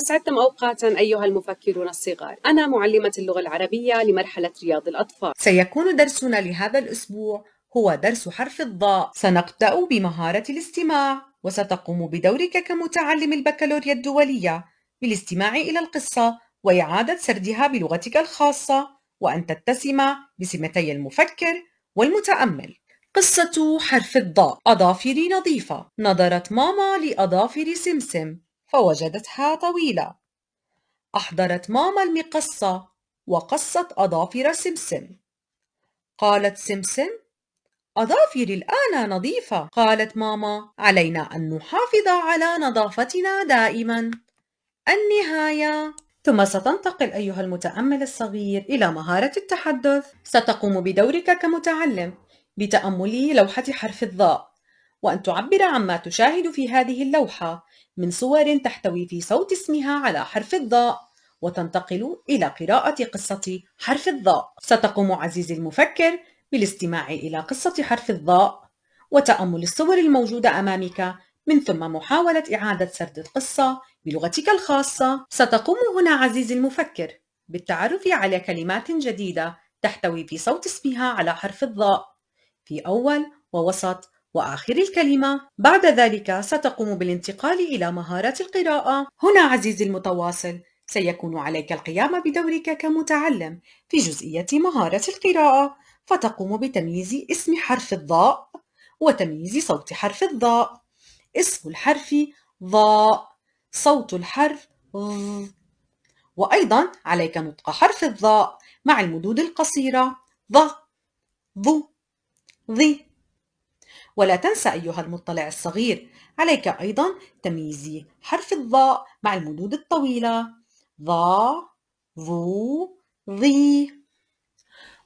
وسعدتم أوقاتا أيها المفكرون الصغار أنا معلمة اللغة العربية لمرحلة رياض الأطفال سيكون درسنا لهذا الأسبوع هو درس حرف الضاء سنبدأ بمهارة الاستماع وستقوم بدورك كمتعلم البكالوريا الدولية بالاستماع إلى القصة وإعادة سردها بلغتك الخاصة وأن تتسم بسمتي المفكر والمتأمل قصة حرف الضاء أظافري نظيفة نظرت ماما لأظافر سمسم فوجدتها طويلة أحضرت ماما المقصة وقصت أظافر سمسم قالت سمسم أظافري الآن نظيفة قالت ماما علينا أن نحافظ على نظافتنا دائما النهاية ثم ستنتقل أيها المتأمل الصغير إلى مهارة التحدث ستقوم بدورك كمتعلم بتأمل لوحة حرف الضاء وأن تعبر عما تشاهد في هذه اللوحة من صور تحتوي في صوت اسمها على حرف الضاء وتنتقل إلى قراءة قصة حرف الضاء ستقوم عزيزي المفكر بالاستماع إلى قصة حرف الضاء وتأمل الصور الموجودة أمامك من ثم محاولة إعادة سرد القصة بلغتك الخاصة ستقوم هنا عزيزي المفكر بالتعرف على كلمات جديدة تحتوي في صوت اسمها على حرف الضاء في أول ووسط وآخر الكلمة بعد ذلك ستقوم بالانتقال إلى مهارة القراءة هنا عزيزي المتواصل سيكون عليك القيام بدورك كمتعلم في جزئية مهارة القراءة فتقوم بتمييز اسم حرف الضاء وتمييز صوت حرف الضاء اسم الحرف ضاء صوت الحرف ض وأيضا عليك نطق حرف الضاء مع المدود القصيرة ض ض ضي ولا تنسى أيها المطلع الصغير عليك أيضا تمييز حرف الضاء مع المدود الطويلة ضا ظو ظي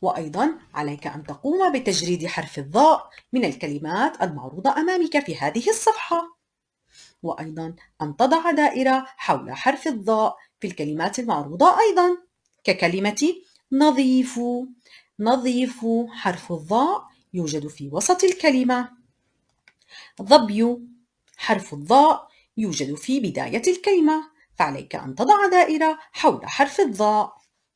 وأيضا عليك أن تقوم بتجريد حرف الضاء من الكلمات المعروضة أمامك في هذه الصفحة وأيضا أن تضع دائرة حول حرف الضاء في الكلمات المعروضة أيضا ككلمة نظيف نظيف حرف الضاء يوجد في وسط الكلمة ظبي حرف الضاء يوجد في بداية الكلمة فعليك أن تضع دائرة حول حرف الضاء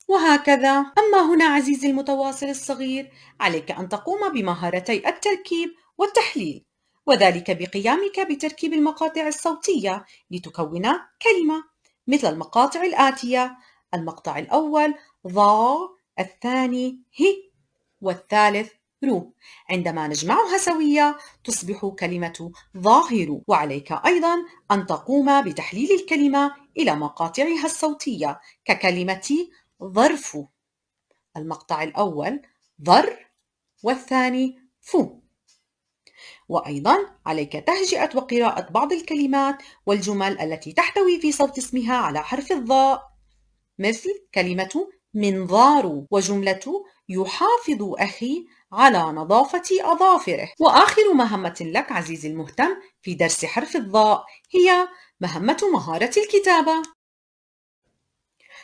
وهكذا أما هنا عزيزي المتواصل الصغير عليك أن تقوم بمهارتي التركيب والتحليل وذلك بقيامك بتركيب المقاطع الصوتية لتكون كلمة مثل المقاطع الآتية المقطع الأول ضاء الثاني هي والثالث رو عندما نجمعها سوية تصبح كلمة ظاهر وعليك أيضا أن تقوم بتحليل الكلمة إلى مقاطعها الصوتية ككلمة ظرف المقطع الأول ظر والثاني فو وأيضا عليك تهجئة وقراءة بعض الكلمات والجمل التي تحتوي في صوت اسمها على حرف الظاء مثل كلمة منظار وجملة يحافظ أخي على نظافة أظافره وآخر مهمة لك عزيزي المهتم في درس حرف الضاء هي مهمة مهارة الكتابة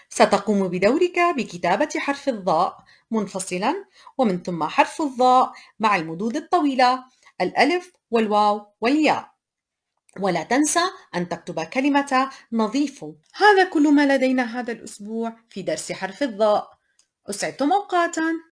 ستقوم بدورك بكتابة حرف الضاء منفصلا ومن ثم حرف الضاء مع المدود الطويلة الألف والواو والياء ولا تنسى أن تكتب كلمة نظيف هذا كل ما لدينا هذا الأسبوع في درس حرف الضاء أسعدتم أوقاتاً